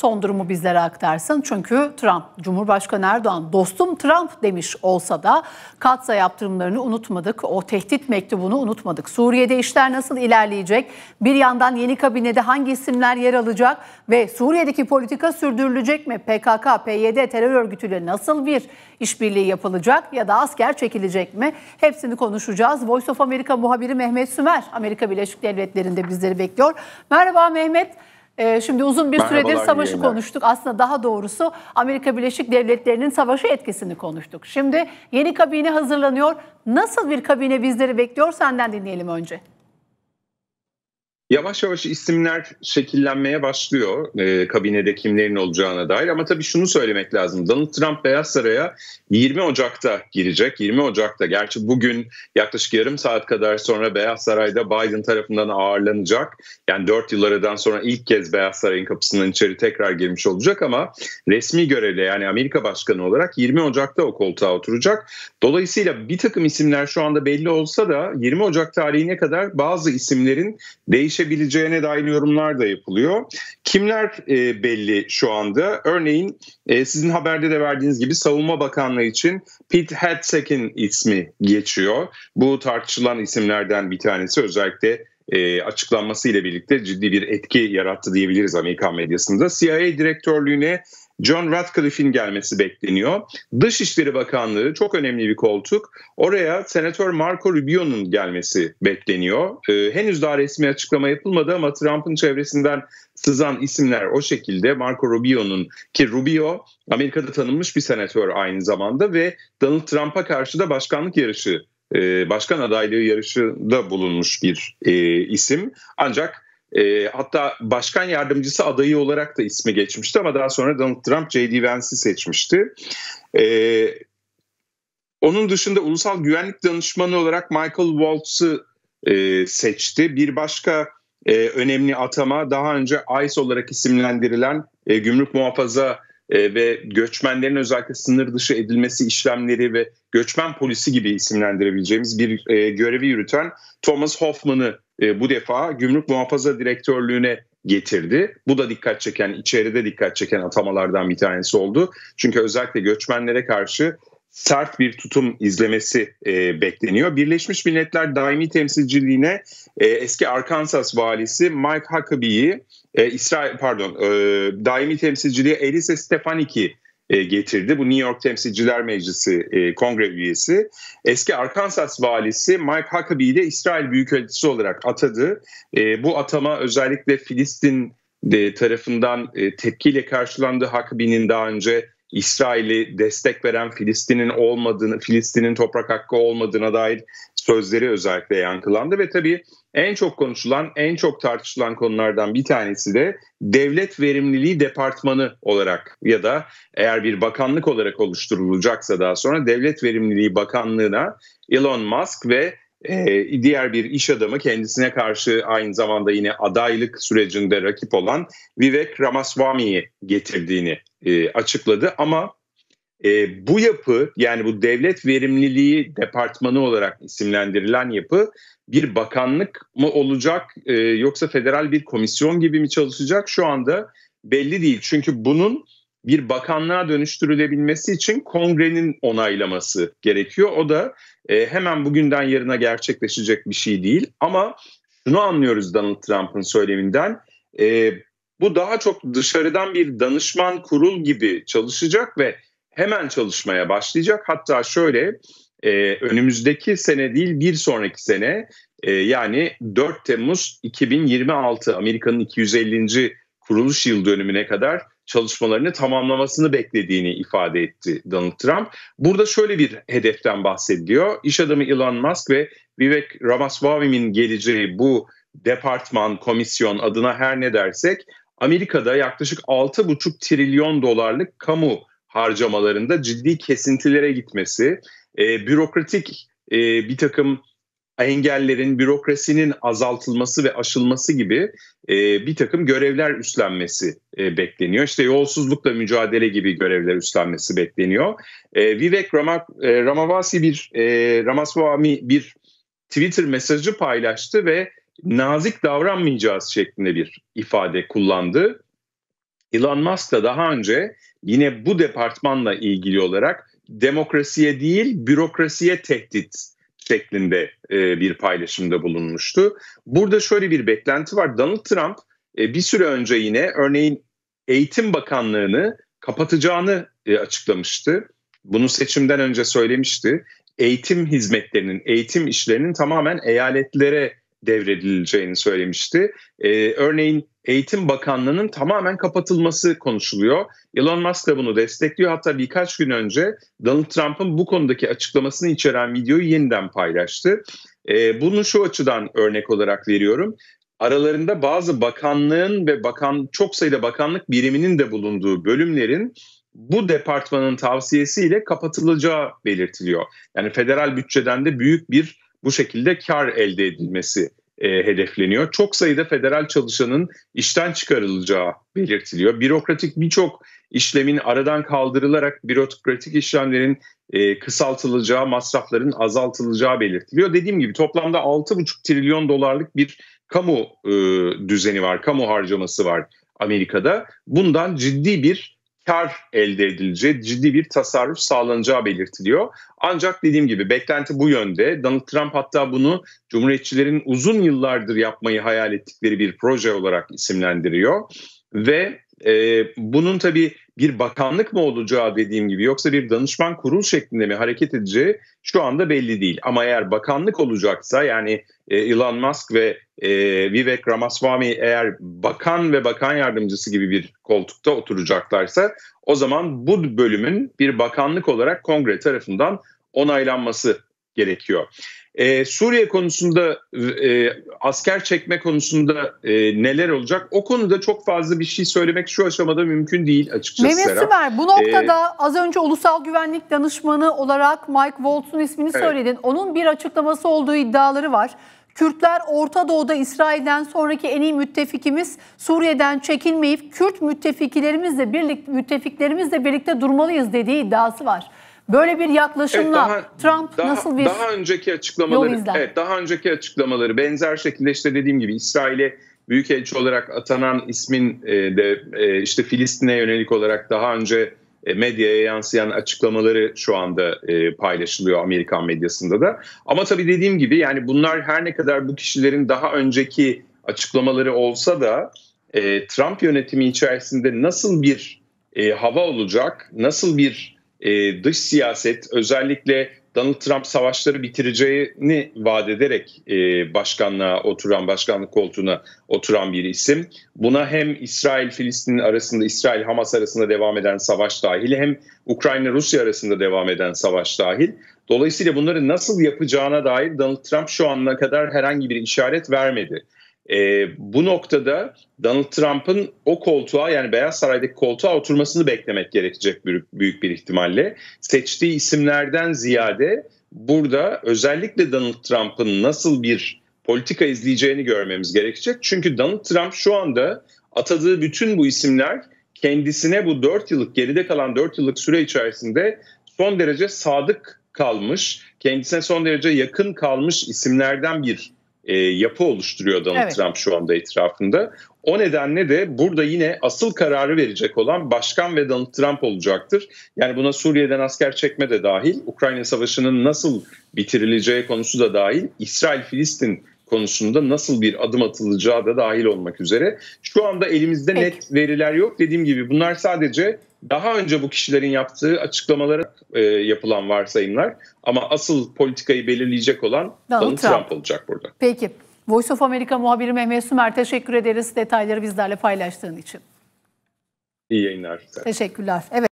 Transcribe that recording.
son durumu bizlere aktarsın. Çünkü Trump, Cumhurbaşkanı Erdoğan dostum Trump demiş olsa da Katsa yaptırımlarını unutmadık. O tehdit mektubunu unutmadık. Suriye'de işler nasıl ilerleyecek? Bir yandan yeni kabinede hangi isimler yer alacak? Ve Suriye'deki politika sürdürülecek mi? PKK, PYD terör örgütüyle nasıl bir işbirliği yapılacak? Ya da asker çekilecek mi? Hepsini konuşacağız. Voice of America muhabiri Mehmet Sümer, Amerika Birleşik Devletleri'nde bizleri bekliyor. Merhaba Mehmet. Ee, şimdi uzun bir Merhabalar, süredir savaşı konuştuk. Aslında daha doğrusu Amerika Birleşik Devletleri'nin savaşı etkisini konuştuk. Şimdi yeni kabine hazırlanıyor. Nasıl bir kabine bizleri bekliyor senden dinleyelim önce. Yavaş yavaş isimler şekillenmeye başlıyor e, kabinede kimlerin olacağına dair. Ama tabii şunu söylemek lazım. Donald Trump Beyaz Saray'a 20 Ocak'ta girecek. 20 Ocak'ta gerçi bugün yaklaşık yarım saat kadar sonra Beyaz Saray'da Biden tarafından ağırlanacak. Yani 4 yıllardan sonra ilk kez Beyaz Saray'ın kapısından içeri tekrar girmiş olacak ama resmi görevle yani Amerika Başkanı olarak 20 Ocak'ta o koltuğa oturacak. Dolayısıyla bir takım isimler şu anda belli olsa da 20 Ocak tarihine kadar bazı isimlerin değişik geçebileceğine dair yorumlar da yapılıyor. Kimler e, belli şu anda? Örneğin e, sizin haberde de verdiğiniz gibi Savunma Bakanlığı için Pete Hegseth'in ismi geçiyor. Bu tartışılan isimlerden bir tanesi özellikle e, açıklanması ile birlikte ciddi bir etki yarattı diyebiliriz Amerikan medyasında. CIA direktörlüğüne John Ratcliffe'in gelmesi bekleniyor. Dışişleri Bakanlığı çok önemli bir koltuk. Oraya Senatör Marco Rubio'nun gelmesi bekleniyor. Ee, henüz daha resmi açıklama yapılmadı ama Trump'ın çevresinden sızan isimler o şekilde Marco Rubio'nun ki Rubio Amerika'da tanınmış bir senatör aynı zamanda ve Donald Trump'a karşı da başkanlık yarışı, e, başkan adaylığı yarışında bulunmuş bir e, isim. Ancak e, hatta başkan yardımcısı adayı olarak da ismi geçmişti ama daha sonra Donald Trump J.D. Vance'i seçmişti. E, onun dışında ulusal güvenlik danışmanı olarak Michael Waltz'ı e, seçti. Bir başka e, önemli atama daha önce ICE olarak isimlendirilen e, gümrük muhafaza e, ve göçmenlerin özellikle sınır dışı edilmesi işlemleri ve göçmen polisi gibi isimlendirebileceğimiz bir e, görevi yürüten Thomas Hoffman'ı e, bu defa Gümrük Muhafaza Direktörlüğü'ne getirdi. Bu da dikkat çeken, içeride dikkat çeken atamalardan bir tanesi oldu. Çünkü özellikle göçmenlere karşı sert bir tutum izlemesi e, bekleniyor. Birleşmiş Milletler Daimi Temsilciliğine e, eski Arkansas valisi Mike Huckabee'yi e, İsrail pardon e, daimi temsilciliği Elise Stefaniki e, getirdi. Bu New York Temsilciler Meclisi e, kongre üyesi. Eski Arkansas valisi Mike Huckabee'yi de İsrail Büyükelçisi olarak atadı. E, bu atama özellikle Filistin tarafından tepkiyle karşılandı. Huckabee'nin daha önce İsrail'i destek veren Filistin'in olmadığını, Filistin'in toprak hakkı olmadığına dair sözleri özellikle yankılandı ve tabii en çok konuşulan, en çok tartışılan konulardan bir tanesi de devlet verimliliği departmanı olarak ya da eğer bir bakanlık olarak oluşturulacaksa daha sonra devlet verimliliği bakanlığına Elon Musk ve e, diğer bir iş adamı kendisine karşı aynı zamanda yine adaylık sürecinde rakip olan Vivek Ramaswamy'yi getirdiğini e, açıkladı ama e, bu yapı yani bu devlet verimliliği departmanı olarak isimlendirilen yapı bir bakanlık mı olacak e, yoksa federal bir komisyon gibi mi çalışacak şu anda belli değil. Çünkü bunun bir bakanlığa dönüştürülebilmesi için kongrenin onaylaması gerekiyor. O da e, hemen bugünden yarına gerçekleşecek bir şey değil. Ama şunu anlıyoruz Donald Trump'ın söyleminden. E, bu daha çok dışarıdan bir danışman kurul gibi çalışacak ve hemen çalışmaya başlayacak. Hatta şöyle e, önümüzdeki sene değil bir sonraki sene e, yani 4 Temmuz 2026 Amerika'nın 250. kuruluş yıl dönümüne kadar çalışmalarını tamamlamasını beklediğini ifade etti Donald Trump. Burada şöyle bir hedeften bahsediliyor. İş adamı Elon Musk ve Vivek Ramaswamy'nin geleceği bu departman, komisyon adına her ne dersek Amerika'da yaklaşık 6,5 trilyon dolarlık kamu harcamalarında ciddi kesintilere gitmesi, e, bürokratik e, bir takım engellerin, bürokrasinin azaltılması ve aşılması gibi e, bir takım görevler üstlenmesi e, bekleniyor. İşte yolsuzlukla mücadele gibi görevler üstlenmesi bekleniyor. E, Vivek Ramak, e, Ramavasi bir, e, Ramaswamy bir Twitter mesajı paylaştı ve nazik davranmayacağız şeklinde bir ifade kullandı. Elon Musk da daha önce yine bu departmanla ilgili olarak demokrasiye değil bürokrasiye tehdit şeklinde e, bir paylaşımda bulunmuştu. Burada şöyle bir beklenti var. Donald Trump e, bir süre önce yine örneğin Eğitim Bakanlığı'nı kapatacağını e, açıklamıştı. Bunu seçimden önce söylemişti. Eğitim hizmetlerinin, eğitim işlerinin tamamen eyaletlere devredileceğini söylemişti. Ee, örneğin Eğitim Bakanlığı'nın tamamen kapatılması konuşuluyor. Elon Musk da bunu destekliyor. Hatta birkaç gün önce Donald Trump'ın bu konudaki açıklamasını içeren videoyu yeniden paylaştı. Ee, bunu şu açıdan örnek olarak veriyorum aralarında bazı bakanlığın ve bakan çok sayıda bakanlık biriminin de bulunduğu bölümlerin bu departmanın tavsiyesiyle kapatılacağı belirtiliyor. Yani federal bütçeden de büyük bir bu şekilde kar elde edilmesi e, hedefleniyor. Çok sayıda federal çalışanın işten çıkarılacağı belirtiliyor. Bürokratik birçok işlemin aradan kaldırılarak bürokratik işlemlerin e, kısaltılacağı, masrafların azaltılacağı belirtiliyor. Dediğim gibi toplamda 6,5 trilyon dolarlık bir kamu e, düzeni var, kamu harcaması var Amerika'da. Bundan ciddi bir kar elde edileceği, ciddi bir tasarruf sağlanacağı belirtiliyor. Ancak dediğim gibi beklenti bu yönde. Donald Trump hatta bunu Cumhuriyetçilerin uzun yıllardır yapmayı hayal ettikleri bir proje olarak isimlendiriyor. Ve e, bunun tabii bir bakanlık mı olacağı dediğim gibi yoksa bir danışman kurul şeklinde mi hareket edeceği şu anda belli değil. Ama eğer bakanlık olacaksa yani e, Elon Musk ve e, Vivek Ramaswamy eğer bakan ve bakan yardımcısı gibi bir koltukta oturacaklarsa o zaman bu bölümün bir bakanlık olarak kongre tarafından onaylanması gerekiyor. Ee, Suriye konusunda e, asker çekme konusunda e, neler olacak? O konuda çok fazla bir şey söylemek şu aşamada mümkün değil açıkçası. Mehmet Siber bu noktada ee, az önce Ulusal Güvenlik Danışmanı olarak Mike Waltz'un ismini evet. söyledin. Onun bir açıklaması olduğu iddiaları var. Kürtler Orta Doğu'da İsrail'den sonraki en iyi müttefikimiz Suriye'den çekilmeyip Kürt müttefiklerimizle birlikte müttefiklerimizle birlikte durmalıyız dediği iddiası var. Böyle bir yaklaşımla evet, daha, Trump daha, nasıl bir daha önceki açıklamaları yol izler? Evet, daha önceki açıklamaları benzer şekilde işte dediğim gibi İsrail'e büyük büyükelçi olarak atanan ismin e, de e, işte Filistin'e yönelik olarak daha önce e, medyaya yansıyan açıklamaları şu anda paylaşılıyor Amerikan medyasında da. Ama tabii dediğim gibi yani bunlar her ne kadar bu kişilerin daha önceki açıklamaları olsa da Trump yönetimi içerisinde nasıl bir hava olacak, nasıl bir e, dış siyaset özellikle Donald Trump savaşları bitireceğini vaat ederek e, başkanlığa oturan, başkanlık koltuğuna oturan bir isim. Buna hem İsrail-Filistin arasında, İsrail-Hamas arasında devam eden savaş dahil hem Ukrayna-Rusya arasında devam eden savaş dahil. Dolayısıyla bunları nasıl yapacağına dair Donald Trump şu ana kadar herhangi bir işaret vermedi. E, bu noktada Donald Trump'ın o koltuğa yani Beyaz Saray'daki koltuğa oturmasını beklemek gerekecek büyük, büyük bir ihtimalle. Seçtiği isimlerden ziyade burada özellikle Donald Trump'ın nasıl bir politika izleyeceğini görmemiz gerekecek. Çünkü Donald Trump şu anda atadığı bütün bu isimler kendisine bu 4 yıllık geride kalan 4 yıllık süre içerisinde son derece sadık kalmış, kendisine son derece yakın kalmış isimlerden bir e, yapı oluşturuyor Donald evet. Trump şu anda etrafında. O nedenle de burada yine asıl kararı verecek olan başkan ve Donald Trump olacaktır. Yani buna Suriye'den asker çekme de dahil, Ukrayna Savaşı'nın nasıl bitirileceği konusu da dahil, İsrail-Filistin konusunda nasıl bir adım atılacağı da dahil olmak üzere. Şu anda elimizde Peki. net veriler yok. Dediğim gibi bunlar sadece daha önce bu kişilerin yaptığı açıklamalara e, yapılan varsayımlar ama asıl politikayı belirleyecek olan Donald, Donald Trump. Trump olacak burada. Peki. Voice of America muhabiri Mehmet Sümer teşekkür ederiz detayları bizlerle paylaştığın için. İyi yayınlar. Teşekkürler. Evet.